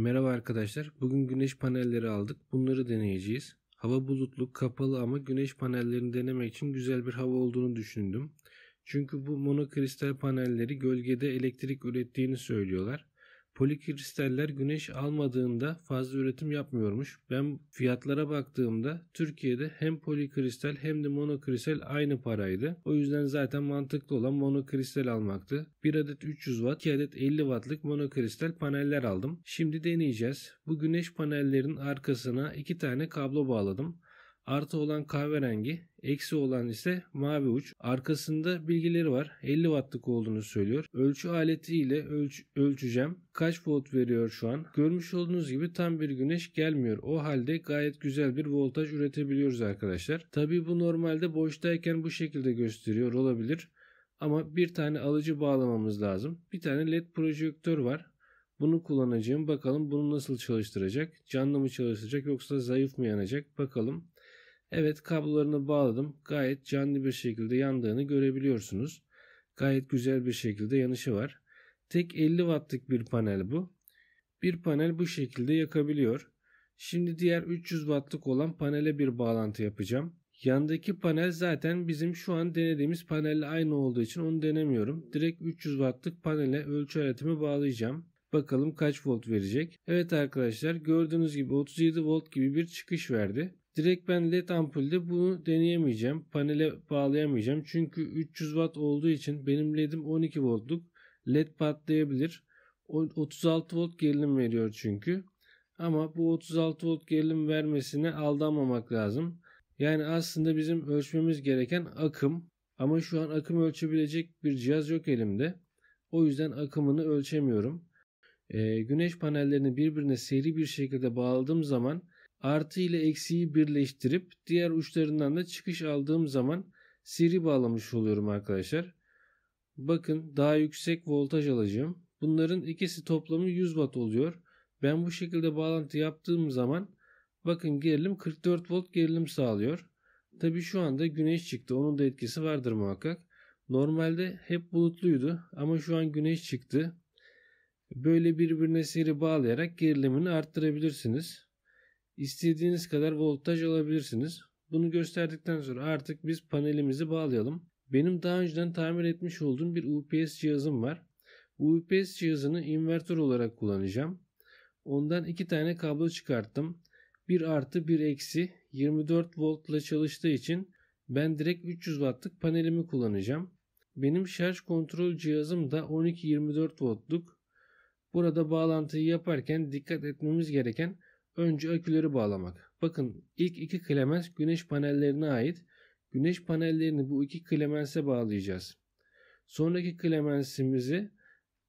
Merhaba arkadaşlar. Bugün güneş panelleri aldık. Bunları deneyeceğiz. Hava bulutlu, kapalı ama güneş panellerini denemek için güzel bir hava olduğunu düşündüm. Çünkü bu monokristal panelleri gölgede elektrik ürettiğini söylüyorlar. Polikristaller güneş almadığında fazla üretim yapmıyormuş. Ben fiyatlara baktığımda Türkiye'de hem polikristal hem de monokristal aynı paraydı. O yüzden zaten mantıklı olan monokristal almaktı. 1 adet 300 watt, 2 adet 50 wattlık monokristal paneller aldım. Şimdi deneyeceğiz. Bu güneş panellerin arkasına 2 tane kablo bağladım. Artı olan kahverengi, eksi olan ise mavi uç. Arkasında bilgileri var. 50 wattlık olduğunu söylüyor. Ölçü aletiyle ölç ölçeceğim. Kaç volt veriyor şu an? Görmüş olduğunuz gibi tam bir güneş gelmiyor. O halde gayet güzel bir voltaj üretebiliyoruz arkadaşlar. Tabi bu normalde boştayken bu şekilde gösteriyor olabilir. Ama bir tane alıcı bağlamamız lazım. Bir tane led projektör var. Bunu kullanacağım. Bakalım bunu nasıl çalıştıracak? Canlı mı çalıştıracak yoksa zayıf mı yanacak? Bakalım. Evet kablolarını bağladım. Gayet canlı bir şekilde yandığını görebiliyorsunuz. Gayet güzel bir şekilde yanışı var. Tek 50 wattlık bir panel bu. Bir panel bu şekilde yakabiliyor. Şimdi diğer 300 wattlık olan panele bir bağlantı yapacağım. Yandaki panel zaten bizim şu an denediğimiz panelle aynı olduğu için onu denemiyorum. Direkt 300 wattlık panele ölçü aletimi bağlayacağım. Bakalım kaç volt verecek. Evet arkadaşlar gördüğünüz gibi 37 volt gibi bir çıkış verdi. Direkt ben led ampulde bunu deneyemeyeceğim. Panele bağlayamayacağım. Çünkü 300 watt olduğu için benim ledim 12 voltluk. Led patlayabilir. 36 volt gerilim veriyor çünkü. Ama bu 36 volt gerilim vermesine aldanmamak lazım. Yani aslında bizim ölçmemiz gereken akım. Ama şu an akım ölçebilecek bir cihaz yok elimde. O yüzden akımını ölçemiyorum. E, güneş panellerini birbirine seri bir şekilde bağladığım zaman artı ile eksiği birleştirip diğer uçlarından da çıkış aldığım zaman seri bağlamış oluyorum arkadaşlar. Bakın daha yüksek voltaj alacağım. Bunların ikisi toplamı 100 watt oluyor. Ben bu şekilde bağlantı yaptığım zaman bakın gerilim 44 volt gerilim sağlıyor. Tabi şu anda güneş çıktı. Onun da etkisi vardır muhakkak. Normalde hep bulutluydu ama şu an güneş çıktı. Böyle birbirine seri bağlayarak gerilimini arttırabilirsiniz. İstediğiniz kadar voltaj alabilirsiniz. Bunu gösterdikten sonra artık biz panelimizi bağlayalım. Benim daha önceden tamir etmiş olduğum bir UPS cihazım var. UPS cihazını inverter olarak kullanacağım. Ondan iki tane kablo çıkarttım. Bir artı bir eksi 24 voltla çalıştığı için ben direkt 300 wattlık panelimi kullanacağım. Benim şarj kontrol cihazım da 12-24 voltluk. Burada bağlantıyı yaparken dikkat etmemiz gereken Önce aküleri bağlamak. Bakın ilk iki klemens güneş panellerine ait. Güneş panellerini bu iki klemense bağlayacağız. Sonraki klemensimizi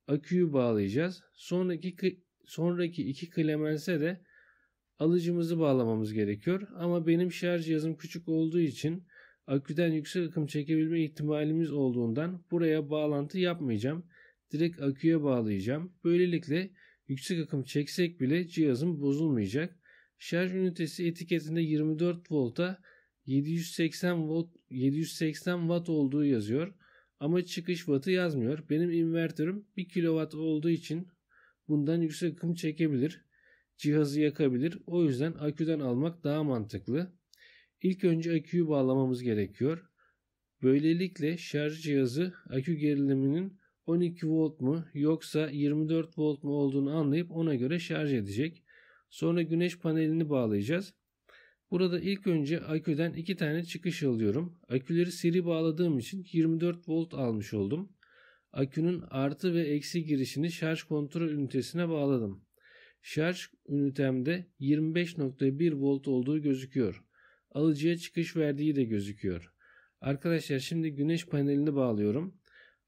aküyü bağlayacağız. Sonraki sonraki iki klemense de alıcımızı bağlamamız gerekiyor. Ama benim şarj yazım küçük olduğu için aküden yüksek akım çekebilme ihtimalimiz olduğundan buraya bağlantı yapmayacağım. Direkt aküye bağlayacağım. Böylelikle Yüksek akım çeksek bile cihazım bozulmayacak. Şarj ünitesi etiketinde 24 volta 780 volt 780 watt olduğu yazıyor ama çıkış wattı yazmıyor. Benim inverterim 1 kW olduğu için bundan yüksek akım çekebilir. Cihazı yakabilir. O yüzden aküden almak daha mantıklı. İlk önce aküyü bağlamamız gerekiyor. Böylelikle şarj cihazı akü geriliminin 12 volt mu yoksa 24 volt mu olduğunu anlayıp ona göre şarj edecek. Sonra güneş panelini bağlayacağız. Burada ilk önce aküden iki tane çıkış alıyorum. Aküleri seri bağladığım için 24 volt almış oldum. Akünün artı ve eksi girişini şarj kontrol ünitesine bağladım. Şarj ünitemde 25.1 volt olduğu gözüküyor. Alıcıya çıkış verdiği de gözüküyor. Arkadaşlar şimdi güneş panelini bağlıyorum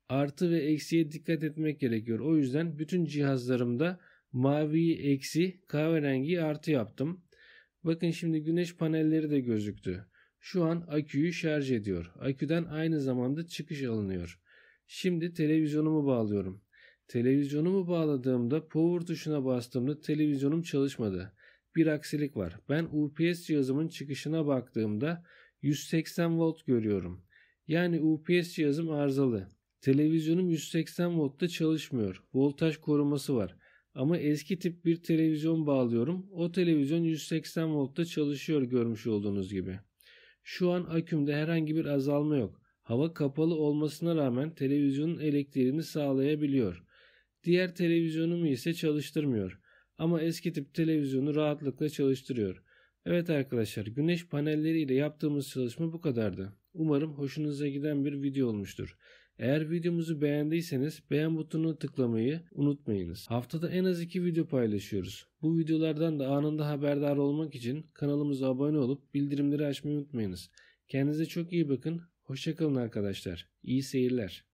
artı ve eksiye dikkat etmek gerekiyor. O yüzden bütün cihazlarımda maviyi eksi kahverengiyi artı yaptım. Bakın şimdi güneş panelleri de gözüktü. Şu an aküyü şarj ediyor. Aküden aynı zamanda çıkış alınıyor. Şimdi televizyonumu bağlıyorum. Televizyonumu bağladığımda power tuşuna bastığımda televizyonum çalışmadı. Bir aksilik var. Ben UPS cihazımın çıkışına baktığımda 180 volt görüyorum. Yani UPS cihazım arızalı. Televizyonum 180 voltta çalışmıyor. Voltaj koruması var. Ama eski tip bir televizyon bağlıyorum. O televizyon 180 voltta çalışıyor görmüş olduğunuz gibi. Şu an akümde herhangi bir azalma yok. Hava kapalı olmasına rağmen televizyonun elektriğini sağlayabiliyor. Diğer televizyonumu ise çalıştırmıyor. Ama eski tip televizyonu rahatlıkla çalıştırıyor. Evet arkadaşlar güneş panelleriyle yaptığımız çalışma bu kadardı. Umarım hoşunuza giden bir video olmuştur. Eğer videomuzu beğendiyseniz beğen butonuna tıklamayı unutmayınız. Haftada en az 2 video paylaşıyoruz. Bu videolardan da anında haberdar olmak için kanalımıza abone olup bildirimleri açmayı unutmayınız. Kendinize çok iyi bakın. Hoşçakalın arkadaşlar. İyi seyirler.